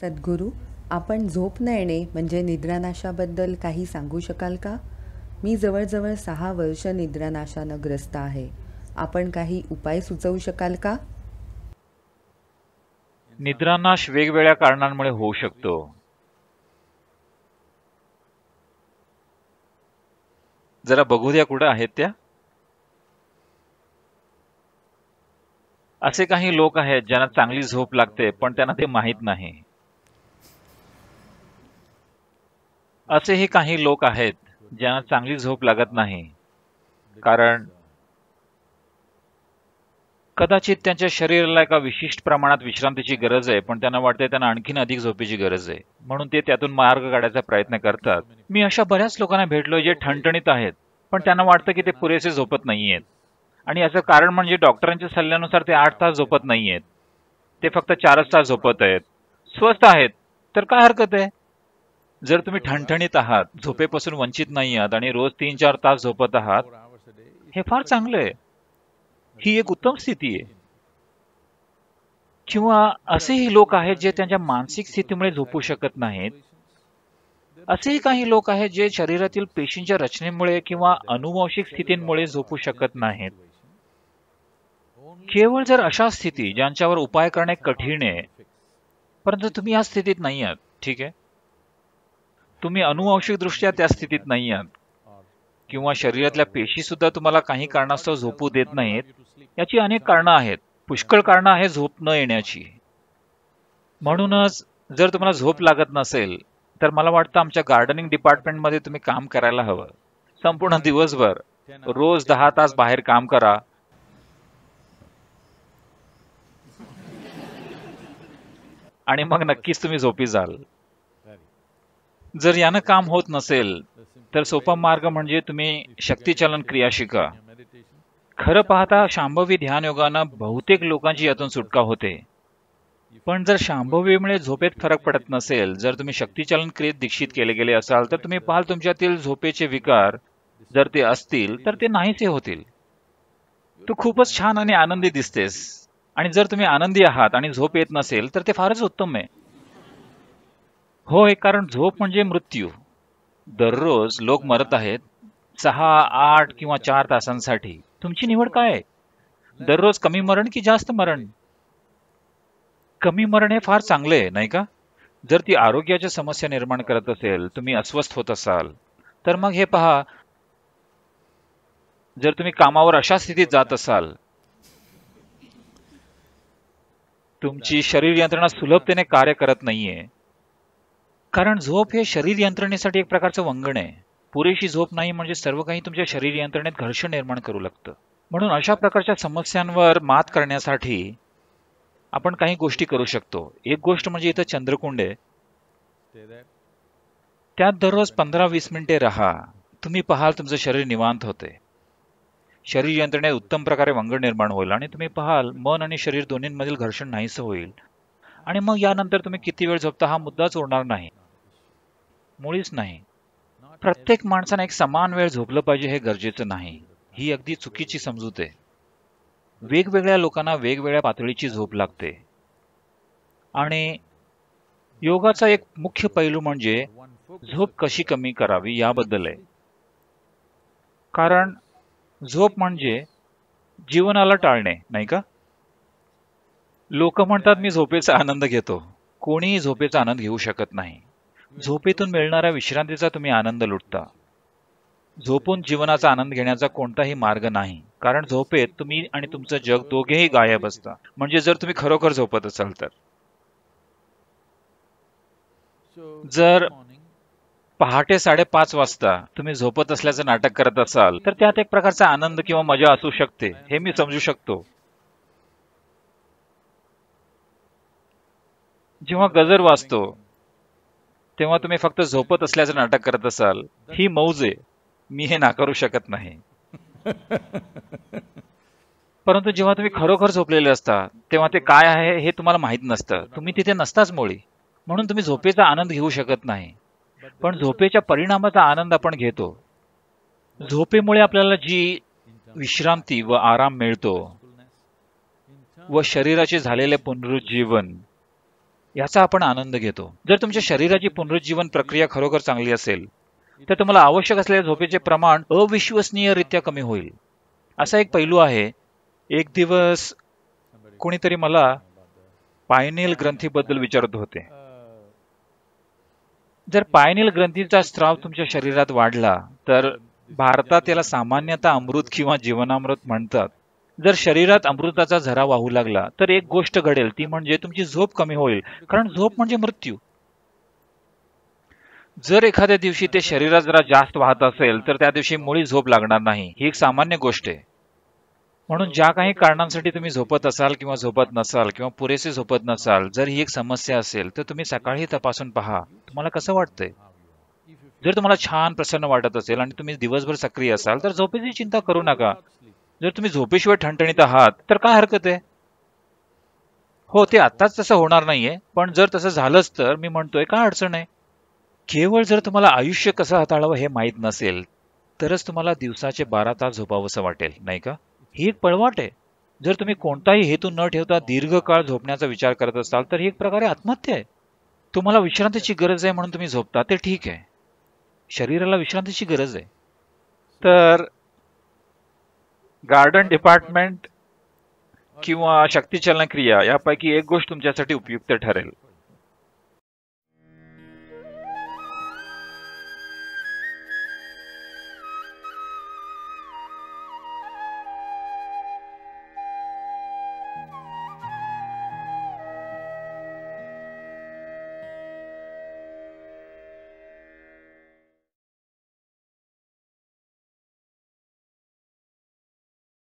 सद्गुरु आपण झोप न येणे म्हणजे निद्रानाशाबद्दल काही सांगू शकाल का मी जवळजवळ सहा वर्ष निद्रानाशानं ग्रस्त आहे आपण काही उपाय सुचवू शकाल का निद्रानाश वेगवेगळ्या कारणांमुळे होऊ शकतो जरा बघू द्या कुठं आहेत त्या असे काही लोक आहेत ज्यांना चांगली झोप लागते पण त्यांना ते माहीत नाही असेही काही लोक आहेत ज्यांना चांगली झोप लागत नाही कारण कदाचित त्यांच्या शरीराला एका विशिष्ट प्रमाणात विश्रांतीची गरज आहे पण त्यांना वाटते त्यांना आणखीन अधिक झोपेची गरज आहे म्हणून ते त्यातून मार्ग काढायचा प्रयत्न करतात मी अशा बऱ्याच लोकांना भेटलो जे ठणठणीत आहेत पण त्यांना वाटतं की ते पुरेसे झोपत नाहीयेत आणि याचं कारण म्हणजे डॉक्टरांच्या सल्ल्यानुसार ते आठ तास झोपत नाहीयेत ते फक्त चारच तास झोपत आहेत स्वस्त आहेत तर काय हरकत आहे जर तुम्ही ठणठणीत आहात झोपेपासून वंचित नाही आहात आणि रोज तीन चार तास झोपत आहात हे फार चांगलं आहे ही एक उत्तम स्थिती आहे किंवा असेही लोक आहेत जे त्यांच्या मानसिक स्थितीमुळे झोपू शकत नाहीत असेही काही लोक आहेत जे शरीरातील पेशींच्या रचनेमुळे किंवा अनुवंशिक स्थितींमुळे झोपू शकत नाहीत केवळ जर अशा स्थिती ज्यांच्यावर उपाय करणे कठीण आहे परंतु तुम्ही या स्थितीत नाही आहात ठीक आहे तुम्ही दृष्ट्या त्या स्थितीत नाही आहात किंवा शरीरातल्या पेशी सुद्धा तुम्हाला काही कारणास्तव झोपू देत नाहीत याची अनेक कारणं आहेत पुष्कळ कारणं आहेत झोप न येण्याची म्हणूनच जर तुम्हाला झोप लागत नसेल तर मला वाटतं आमच्या गार्डनिंग डिपार्टमेंटमध्ये तुम्ही काम करायला हवं संपूर्ण दिवसभर रोज दहा तास बाहेर काम करा आणि मग नक्कीच तुम्ही झोपी जाल जर यानं काम होत नसेल तर सोपा मार्ग म्हणजे तुम्ही शक्तीचलन क्रिया शिका खरं पाहता शांभवी ध्यान योगानं बहुतेक लोकांची यातून सुटका होते पण जर शांभवीमुळे झोपेत फरक पडत नसेल जर तुम्ही शक्तीचलन क्रियेत दीक्षित केले गेले असाल तर तुम्ही पाहाल तुमच्यातील झोपेचे विकार जर ते असतील तर ते नाहीसे होतील तू खूपच छान आणि आनंदी दिसतेस आणि जर तुम्ही आनंदी आहात आणि झोप येत नसेल तर ते फारच उत्तम आहे होय कारण झोप म्हणजे मृत्यू दररोज लोक मरत आहेत सहा आठ किंवा चार तासांसाठी तुमची निवड काय आहे दररोज कमी मरण की जास्त मरण कमी मरण हे फार चांगले आहे नाही का जर ती आरोग्याच्या समस्या निर्माण करत असेल तुम्ही अस्वस्थ होत असाल तर मग हे पहा जर तुम्ही कामावर अशा स्थितीत जात असाल तुमची शरीर यंत्रणा सुलभतेने कार्य करत नाहीये कारण झोप हे शरीर यंत्रणेसाठी एक प्रकारचं वंगण आहे पुरेशी झोप नाही म्हणजे सर्व काही तुमच्या शरीर यंत्रणेत घर्षण निर्माण करू लागतं म्हणून अशा प्रकारच्या समस्यांवर मात करण्यासाठी आपण काही गोष्टी करू शकतो एक गोष्ट म्हणजे इथं चंद्रकुंड आहे त्यात दररोज पंधरा वीस मिनिटे राहा तुम्ही पहाल तुमचं शरीर निवांत होते शरीर यंत्रणेत उत्तम प्रकारे वंगण निर्माण होईल आणि तुम्ही पहाल मन आणि शरीर दोन्हींमधील घर्षण नाहीसं होईल आणि मग यानंतर तुम्ही किती वेळ झोपता हा मुद्दाच उरणार नाही मुळीच नाही प्रत्येक माणसाने एक समान वेळ झोपलं पाहिजे हे गरजेचं नाही ही अगदी चुकीची समजूत आहे वेगवेगळ्या लोकांना वेगवेगळ्या पातळीची झोप लागते आणि योगाचा एक मुख्य पैलू म्हणजे झोप कशी कमी करावी याबद्दल आहे कारण झोप म्हणजे जीवनाला टाळणे नाही का लोक म्हणतात मी झोपेचा आनंद घेतो कोणीही झोपेचा आनंद घेऊ शकत नाही झोपेतून मिळणाऱ्या विश्रांतीचा तुम्ही आनंद लुटता झोपून जीवनाचा आनंद घेण्याचा कोणताही मार्ग नाही कारण झोपेत तुम्ही आणि तुमचं जग दोघेही गायब असता म्हणजे जर तुम्ही खरोखर झोपत असाल तर जर पहाटे साडेपाच वाजता तुम्ही झोपत असल्याचं नाटक करत असाल तर त्यात एक प्रकारचा आनंद किंवा मजा असू शकते हे मी समजू शकतो जेव्हा गजर वाचतो तेव्हा तुम्ही फक्त झोपत असल्याचं नाटक करत असाल ही मौज आहे मी हे नाकारू शकत नाही परंतु जेव्हा तुम्ही खरोखर झोपलेले असता तेव्हा ते काय आहे हे तुम्हाला माहीत नसतं तुम्ही तिथे नसताच मोळी म्हणून तुम्ही झोपेचा आनंद घेऊ शकत नाही पण झोपेच्या परिणामाचा आनंद आपण घेतो झोपेमुळे आपल्याला जी विश्रांती व आराम मिळतो व शरीराचे झालेले पुनरुज्जीवन याचा आपण आनंद घेतो जर तुमच्या शरीराची पुनरुज्जीवन प्रक्रिया खरोखर चांगली असेल तर तुम्हाला आवश्यक असलेल्या झोपेचे प्रमाण अविश्वसनीयरित्या कमी होईल असा एक पैलू आहे एक दिवस कोणीतरी मला पायनेल ग्रंथीबद्दल विचारत होते जर पायनेल ग्रंथीचा स्त्राव तुमच्या शरीरात वाढला तर भारतात याला सामान्यतः अमृत किंवा जीवनामृत म्हणतात जर शरीरात अमृताचा झरा वाहू लागला तर एक गोष्ट घडेल ती म्हणजे तुमची झोप कमी होईल कारण झोप म्हणजे मृत्यू जर एखाद्या दिवशी ते शरीरात जरा जास्त वाहत असेल तर त्या दिवशी मुळी झोप लागणार नाही ही एक सामान्य गोष्ट आहे म्हणून ज्या काही कारणांसाठी तुम्ही झोपत असाल किंवा झोपत नसाल किंवा पुरेसे झोपत नसाल जर ही एक समस्या असेल तर तुम्ही सकाळी तपासून पहा तुम्हाला कसं वाटतंय जर तुम्हाला छान प्रसन्न वाटत असेल आणि तुम्ही दिवसभर सक्रिय असाल तर झोपेची चिंता करू नका जर तुम्ही झोपेशिवाय ठणठणीत आहात तर काय हरकत आहे हो ते आत्ताच तसं होणार नाहीये पण जर तसं झालंच तर मी म्हणतोय काय अडचण आहे केवळ जर तुम्हाला आयुष्य कसं हाताळावं हे माहीत नसेल तरच तुम्हाला दिवसाचे बारा तास झोपावंसं वाटेल नाही का ही एक पळवाट आहे जर तुम्ही कोणताही हेतू न ठेवता दीर्घकाळ झोपण्याचा विचार करत असाल तर ही एक प्रकारे आत्महत्या आहे तुम्हाला विश्रांतीची गरज आहे म्हणून तुम्ही झोपता ते ठीक आहे शरीराला विश्रांतीची गरज आहे तर गार्डन डिपार्टमेंट किंवा शक्तिचलन क्रिया यापैकी एक गोष्ट तुमच्यासाठी उपयुक्त ठरेल